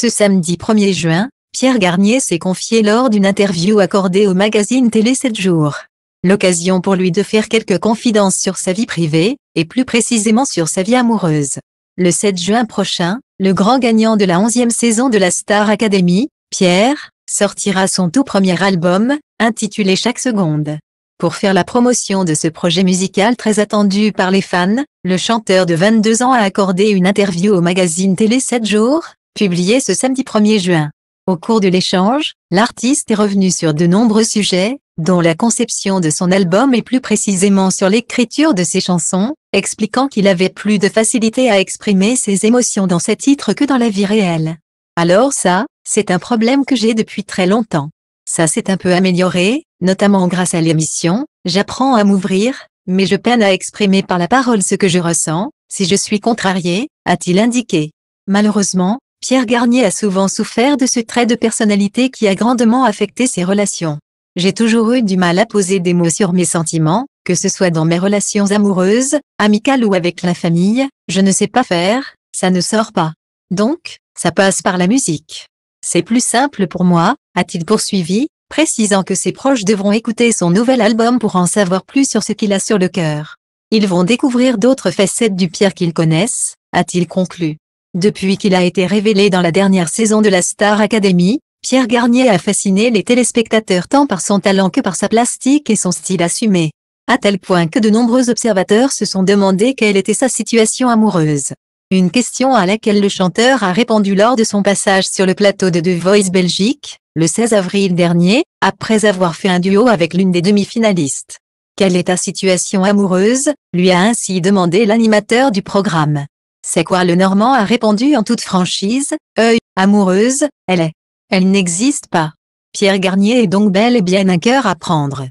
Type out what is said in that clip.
Ce samedi 1er juin, Pierre Garnier s'est confié lors d'une interview accordée au magazine Télé 7 jours. L'occasion pour lui de faire quelques confidences sur sa vie privée, et plus précisément sur sa vie amoureuse. Le 7 juin prochain, le grand gagnant de la 11e saison de la Star Academy, Pierre, sortira son tout premier album, intitulé Chaque seconde. Pour faire la promotion de ce projet musical très attendu par les fans, le chanteur de 22 ans a accordé une interview au magazine Télé 7 jours, Publié ce samedi 1er juin. Au cours de l'échange, l'artiste est revenu sur de nombreux sujets, dont la conception de son album et plus précisément sur l'écriture de ses chansons, expliquant qu'il avait plus de facilité à exprimer ses émotions dans ses titres que dans la vie réelle. Alors ça, c'est un problème que j'ai depuis très longtemps. Ça s'est un peu amélioré, notamment grâce à l'émission, j'apprends à m'ouvrir, mais je peine à exprimer par la parole ce que je ressens, si je suis contrarié, a-t-il indiqué. Malheureusement, Pierre Garnier a souvent souffert de ce trait de personnalité qui a grandement affecté ses relations. J'ai toujours eu du mal à poser des mots sur mes sentiments, que ce soit dans mes relations amoureuses, amicales ou avec la famille, je ne sais pas faire, ça ne sort pas. Donc, ça passe par la musique. C'est plus simple pour moi, a-t-il poursuivi, précisant que ses proches devront écouter son nouvel album pour en savoir plus sur ce qu'il a sur le cœur. Ils vont découvrir d'autres facettes du Pierre qu'ils connaissent, a-t-il conclu. Depuis qu'il a été révélé dans la dernière saison de la Star Academy, Pierre Garnier a fasciné les téléspectateurs tant par son talent que par sa plastique et son style assumé. À tel point que de nombreux observateurs se sont demandé quelle était sa situation amoureuse. Une question à laquelle le chanteur a répondu lors de son passage sur le plateau de The Voice Belgique, le 16 avril dernier, après avoir fait un duo avec l'une des demi-finalistes. Quelle est ta situation amoureuse lui a ainsi demandé l'animateur du programme. C'est quoi le Normand a répondu en toute franchise, œil, amoureuse, elle est. Elle n'existe pas. Pierre Garnier est donc bel et bien un cœur à prendre.